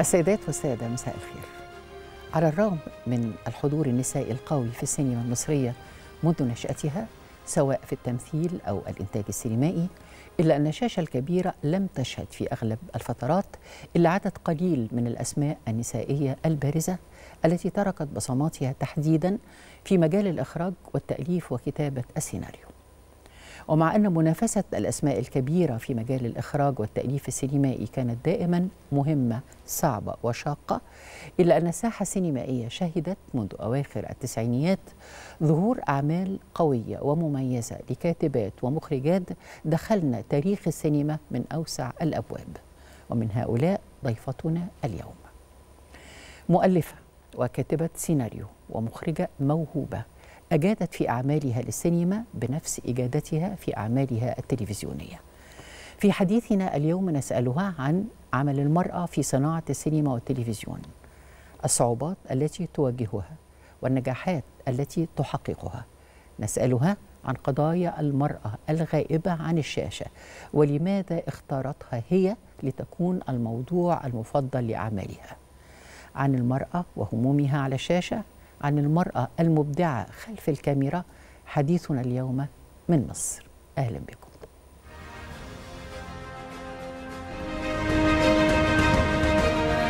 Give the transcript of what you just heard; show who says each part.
Speaker 1: السيدات والسادة مساء الخير على الرغم من الحضور النسائي القوي في السينما المصرية منذ نشأتها سواء في التمثيل أو الإنتاج السينمائي إلا أن الشاشة الكبيرة لم تشهد في أغلب الفترات إلا عدد قليل من الأسماء النسائية البارزة التي تركت بصماتها تحديدا في مجال الإخراج والتأليف وكتابة السيناريو ومع أن منافسة الأسماء الكبيرة في مجال الإخراج والتأليف السينمائي كانت دائما مهمة صعبة وشاقة إلا أن الساحة السينمائية شهدت منذ أواخر التسعينيات ظهور أعمال قوية ومميزة لكاتبات ومخرجات دخلنا تاريخ السينما من أوسع الأبواب ومن هؤلاء ضيفتنا اليوم مؤلفة وكاتبة سيناريو ومخرجة موهوبة أجادت في أعمالها للسينما بنفس إجادتها في أعمالها التلفزيونية في حديثنا اليوم نسألها عن عمل المرأة في صناعة السينما والتلفزيون الصعوبات التي تواجهها والنجاحات التي تحققها نسألها عن قضايا المرأة الغائبة عن الشاشة ولماذا اختارتها هي لتكون الموضوع المفضل لأعمالها عن المرأة وهمومها على الشاشة عن المرأة المبدعة خلف الكاميرا حديثنا اليوم من مصر أهلا بكم